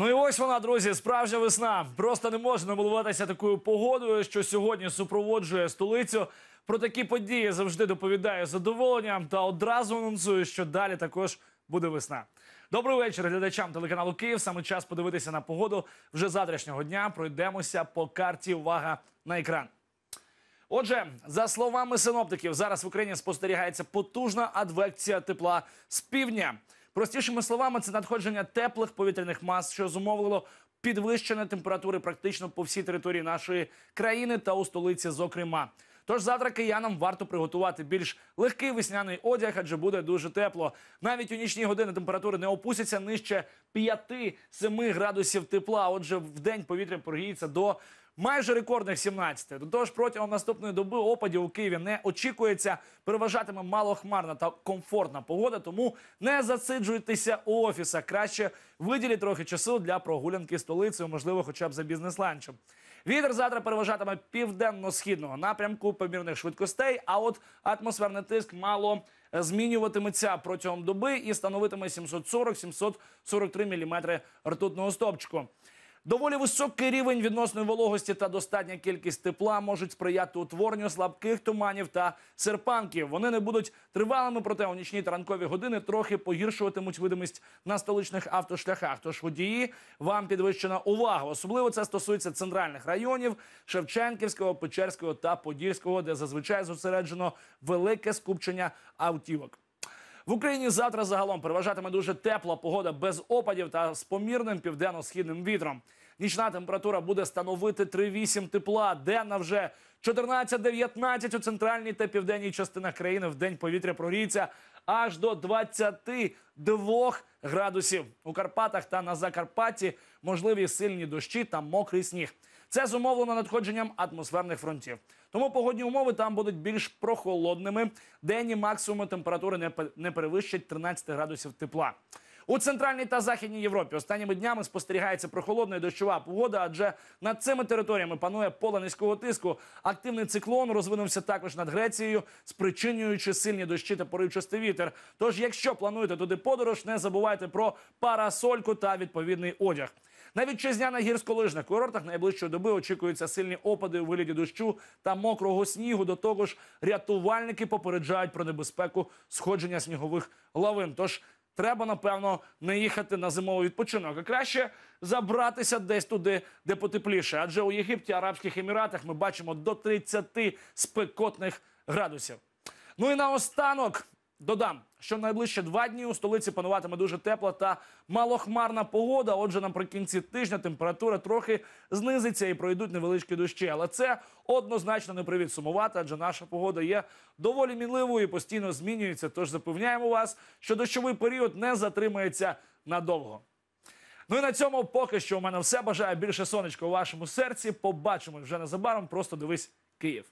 Ну і ось вона, друзі, справжня весна. Просто не можна милуватися такою погодою, що сьогодні супроводжує столицю. Про такі події завжди доповідаю задоволенням та одразу анонсую, що далі також буде весна. Добрий вечір глядачам телеканалу Київ. Саме час подивитися на погоду вже завтрашнього дня. Пройдемося по карті. Увага на екран. Отже, за словами синоптиків, зараз в Україні спостерігається потужна адвекція тепла з півдня. Простішими словами, це надходження теплих повітряних мас, що зумовило підвищення температури практично по всій території нашої країни та у столиці, зокрема. Тож завтра киянам варто приготувати більш легкий весняний одяг, адже буде дуже тепло. Навіть у нічні години температури не опустяться нижче 5-7 градусів тепла. Отже, в день повітря прогріється до майже рекордних 17. До того ж, протягом наступної доби опадів у Києві не очікується. Переважатиме малохмарна та комфортна погода. Тому не засиджуйтеся у офісах. Краще виділіть трохи часу для прогулянки столицею, можливо, хоча б за бізнес-ланчем. Вітер завтра переважатиме південно-східного напрямку помірних швидкостей. А от атмосферний тиск мало. Е, змінюватиметься протягом доби і становитиме 740-743 мм ртутного стопчику. Доволі високий рівень відносної вологості та достатня кількість тепла можуть сприяти утворенню слабких туманів та серпанків. Вони не будуть тривалими, проте у нічні та ранкові години трохи погіршуватимуть видимість на столичних автошляхах. Тож водії вам підвищена увага. Особливо це стосується центральних районів Шевченківського, Печерського та Подільського, де зазвичай зосереджено велике скупчення автівок. В Україні завтра загалом переважатиме дуже тепла погода без опадів та з помірним південно-східним вітром. Нічна температура буде становити 3,8 тепла. Денна вже 14-19 у центральній та південній частинах країни в день повітря проріється аж до 22 градусів. У Карпатах та на Закарпатті можливі сильні дощі та мокрий сніг. Це зумовлено надходженням атмосферних фронтів. Тому погодні умови там будуть більш прохолодними. Денні максимуми температури не перевищать 13 градусів тепла. У центральній та західній Європі останніми днями спостерігається прохолодна і дощова погода, адже над цими територіями панує поле низького тиску. Активний циклон розвинувся також над Грецією, спричинюючи сильні дощі та поривчастий вітер. Тож, якщо плануєте туди подорож, не забувайте про парасольку та відповідний одяг. На вітчизняних гірськолижних курортах найближчої доби очікуються сильні опади у вигляді дощу та мокрого снігу. До того ж, рятувальники попереджають про небезпеку сходження снігових лавин. Тож Треба, напевно, не їхати на зимовий відпочинок, а краще забратися десь туди, де потепліше. Адже у Єгипті, Арабських Еміратах ми бачимо до 30 спекотних градусів. Ну і наостанок Додам, що найближчі два дні у столиці пануватиме дуже тепла та малохмарна погода. Отже, наприкінці тижня температура трохи знизиться і пройдуть невеличкі дощі. Але це однозначно не привід сумувати, адже наша погода є доволі мінливою і постійно змінюється. Тож запевняємо вас, що дощовий період не затримається надовго. Ну і на цьому поки що у мене все. Бажаю більше сонечка у вашому серці. Побачимось вже незабаром. Просто дивись Київ.